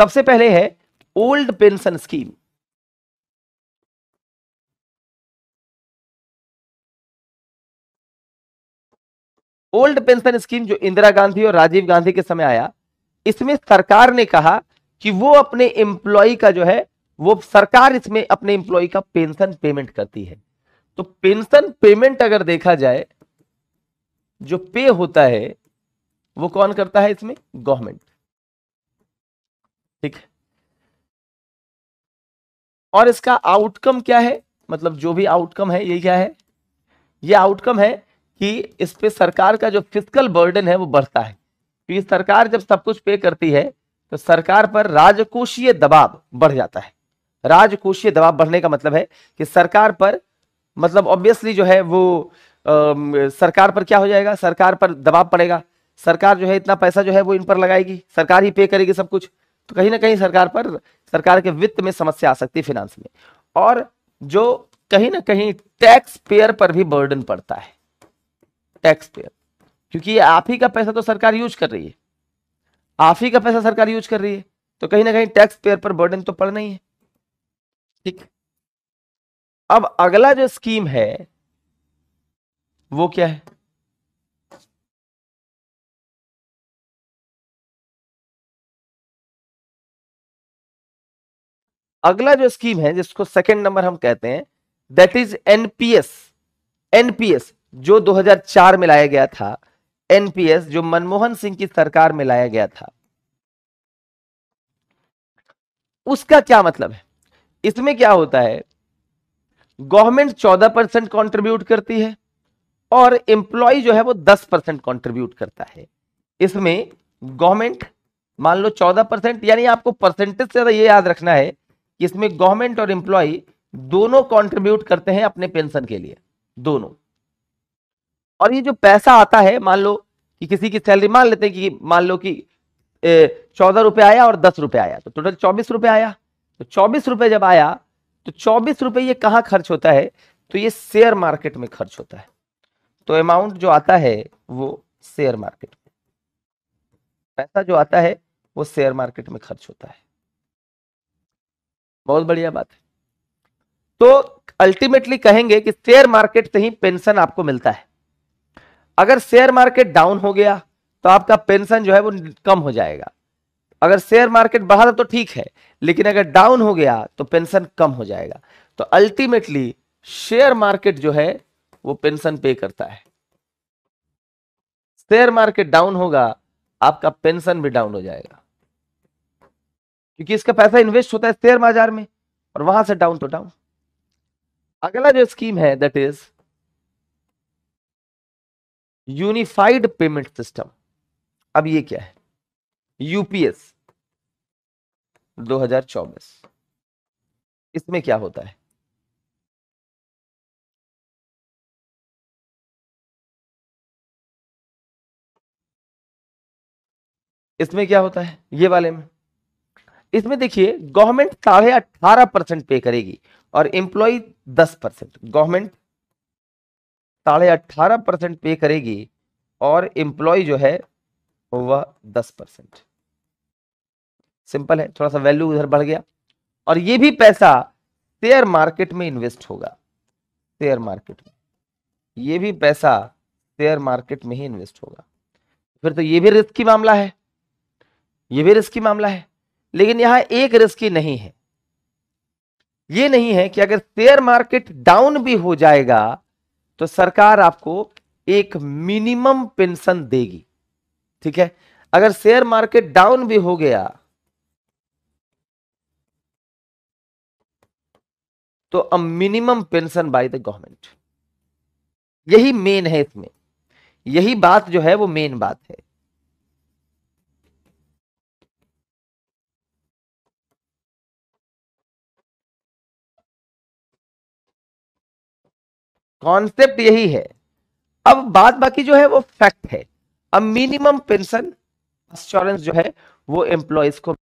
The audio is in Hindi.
सबसे पहले है old pension scheme old pension scheme जो इंदिरा गांधी और राजीव गांधी के समय आया इसमें सरकार ने कहा कि वो अपने एम्प्लॉय का जो है वो सरकार इसमें अपने एम्प्लॉय का पेंशन पेमेंट करती है तो पेंशन पेमेंट अगर देखा जाए जो पे होता है वो कौन करता है इसमें गवर्नमेंट ठीक है और इसका आउटकम क्या है मतलब जो भी आउटकम है ये क्या है ये आउटकम है कि इस पे सरकार का जो फिजिकल बर्डन है वो बढ़ता है क्योंकि तो सरकार जब सब कुछ पे करती है तो सरकार पर राजकोषीय दबाव बढ़ जाता है राजकोषीय दबाव बढ़ने का मतलब है कि सरकार पर मतलब ऑब्वियसली जो है वो आ, सरकार पर क्या हो जाएगा सरकार पर दबाव पड़ेगा सरकार जो है इतना पैसा जो है वो इन पर लगाएगी सरकार ही पे करेगी सब कुछ तो कहीं ना कहीं सरकार पर सरकार के वित्त में समस्या आ सकती है फिनांस में और जो कहीं ना कहीं टैक्स पेयर पर भी बर्डन पड़ता है टैक्स पेयर क्योंकि आप ही का पैसा तो सरकार यूज कर रही है आप ही का पैसा सरकार यूज कर रही है तो कहीं ना कहीं टैक्स पेयर पर बर्डन तो पड़ना ही है ठीक अब अगला जो स्कीम है वो क्या है अगला जो स्कीम है जिसको सेकंड नंबर हम कहते हैं दैट इज एनपीएस एनपीएस जो 2004 में लाया गया था एनपीएस जो मनमोहन सिंह की सरकार में लाया गया था उसका क्या मतलब है इसमें क्या होता है गवर्नमेंट चौदह परसेंट कॉन्ट्रीब्यूट करती है और एम्प्लॉय जो है वो दस परसेंट कॉन्ट्रीब्यूट करता है इसमें गवर्नमेंट मान लो चौदह परसेंट यानी आपको परसेंटेज से ज्यादा ये याद रखना है कि इसमें गवर्नमेंट और एम्प्लॉय दोनों कंट्रीब्यूट करते हैं अपने पेंशन के लिए दोनों और ये जो पैसा आता है मान लो कि किसी की सैलरी मान लेते हैं कि मान लो कि चौदह रुपए आया और दस रुपए आया तो टोटल चौबीस रुपए आया तो चौबीस रुपए जब आया तो चौबीस रुपये ये कहां खर्च होता है तो ये शेयर मार्केट में खर्च होता है तो अमाउंट जो आता है वो शेयर मार्केट में पैसा जो आता है वो शेयर मार्केट में खर्च होता है बहुत बढ़िया बात है तो अल्टीमेटली कहेंगे कि शेयर मार्केट से ही पेंशन आपको मिलता है अगर शेयर मार्केट डाउन हो गया तो आपका पेंशन जो है वो कम हो जाएगा अगर शेयर मार्केट बढ़ा तो ठीक है लेकिन अगर डाउन हो गया तो पेंशन कम हो जाएगा तो अल्टीमेटली शेयर मार्केट जो है वो पेंशन पे करता है शेयर मार्केट डाउन होगा आपका पेंशन भी डाउन हो जाएगा क्योंकि इसका पैसा इन्वेस्ट होता है शेयर बाजार में और वहां से डाउन तो डाउन अगला जो स्कीम है that is unified payment system अब ये क्या है यूपीएस 2024 इसमें क्या होता है इसमें क्या होता है ये वाले में इसमें देखिए गवर्नमेंट साढ़े अठारह परसेंट पे करेगी और एम्प्लॉय दस परसेंट गवर्नमेंट साढ़े अठारह परसेंट पे करेगी और एम्प्लॉय जो है वह दस परसेंट सिंपल है थोड़ा सा वैल्यू उधर बढ़ गया और ये भी पैसा शेयर मार्केट में इन्वेस्ट होगा शेयर मार्केट में ये भी पैसा शेयर मार्केट में ही इन्वेस्ट होगा फिर तो ये भी रिस्क की मामला है ये भी रिस्क की मामला है लेकिन यहां एक रिस्की नहीं है यह नहीं है कि अगर शेयर मार्केट डाउन भी हो जाएगा तो सरकार आपको एक मिनिमम पेंशन देगी ठीक है अगर शेयर मार्केट डाउन भी हो गया तो a minimum pension by the government यही मेन है इसमें यही बात जो है वो मेन बात है कॉन्सेप्ट यही है अब बात बाकी जो है वो फैक्ट है अब मिनिमम पेंशन इंश्योरेंस जो है वो एम्प्लॉयज को